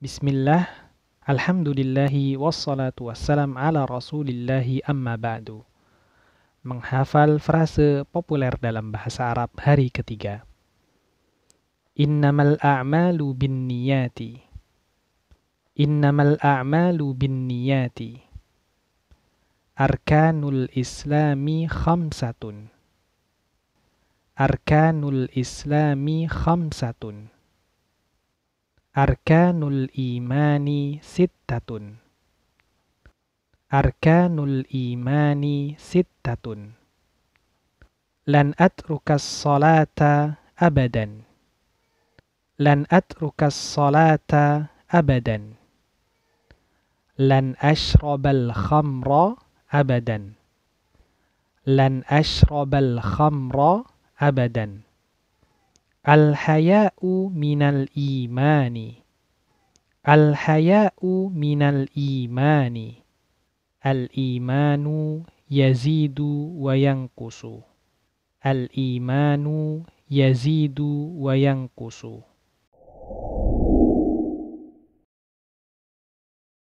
Bismillah, Alhamdulillahi wassalatu wassalam ala rasulillahi amma ba'du. Menghafal frase populer dalam bahasa Arab hari ketiga. Innamal a'malu bin niyati. Innamal a'malu bin niyati. Arkanul Islami khamsatun. Arkanul Islami khamsatun أركان الإيمان ستة أركان الإيمان ستة لن أترك الصلاة أبدا لن أترك الصلاة أبدا لن أشرب الخمر أبدا لن أشرب الخمر أبدا Al-haya'u minal imani. Al-haya'u minal imani. Al-imanu yazidu wa yankusu. Al-imanu yazidu wa yankusu.